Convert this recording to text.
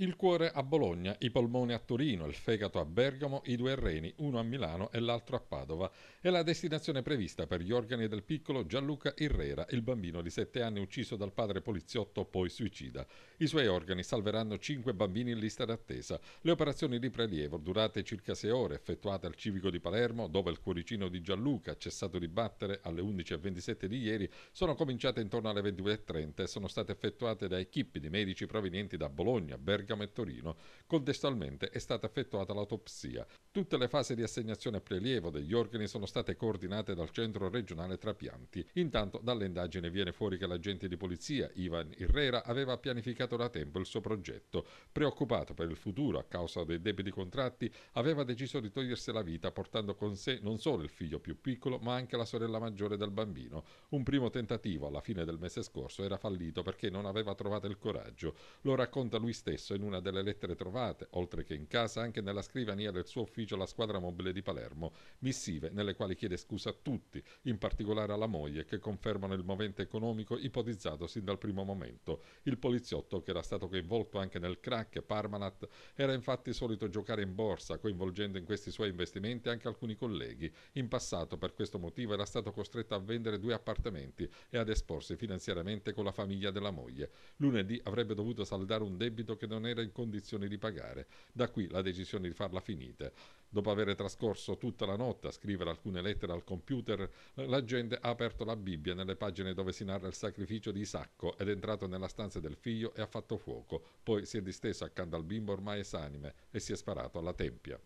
il cuore a Bologna, i polmoni a Torino, il fegato a Bergamo, i due reni, uno a Milano e l'altro a Padova. È la destinazione prevista per gli organi del piccolo Gianluca Irrera, il bambino di 7 anni ucciso dal padre poliziotto poi suicida. I suoi organi salveranno 5 bambini in lista d'attesa. Le operazioni di prelievo, durate circa 6 ore, effettuate al civico di Palermo, dove il cuoricino di Gianluca, cessato di battere alle 11.27 di ieri, sono cominciate intorno alle 22.30 e sono state effettuate da equip di medici provenienti da Bologna, Bergamo, Bergamo e Torino. Contestualmente è stata effettuata l'autopsia. Tutte le fasi di assegnazione e prelievo degli organi sono state coordinate dal centro regionale trapianti. Intanto dalle indagini viene fuori che l'agente di polizia Ivan Irrera aveva pianificato da tempo il suo progetto. Preoccupato per il futuro a causa dei debiti contratti, aveva deciso di togliersi la vita portando con sé non solo il figlio più piccolo ma anche la sorella maggiore del bambino. Un primo tentativo alla fine del mese scorso era fallito perché non aveva trovato il coraggio. Lo racconta lui stesso in una delle lettere trovate, oltre che in casa, anche nella scrivania del suo ufficio la squadra mobile di Palermo, missive nelle quali chiede scusa a tutti, in particolare alla moglie, che confermano il movente economico ipotizzato sin dal primo momento. Il poliziotto, che era stato coinvolto anche nel crack Parmanat, era infatti solito giocare in borsa, coinvolgendo in questi suoi investimenti anche alcuni colleghi. In passato, per questo motivo, era stato costretto a vendere due appartamenti e ad esporsi finanziariamente con la famiglia della moglie. Lunedì avrebbe dovuto saldare un debito che non era era in condizioni di pagare. Da qui la decisione di farla finita. Dopo aver trascorso tutta la notte a scrivere alcune lettere al computer, l'agente ha aperto la Bibbia nelle pagine dove si narra il sacrificio di Isacco ed è entrato nella stanza del figlio e ha fatto fuoco. Poi si è disteso accanto al bimbo ormai esanime e si è sparato alla tempia.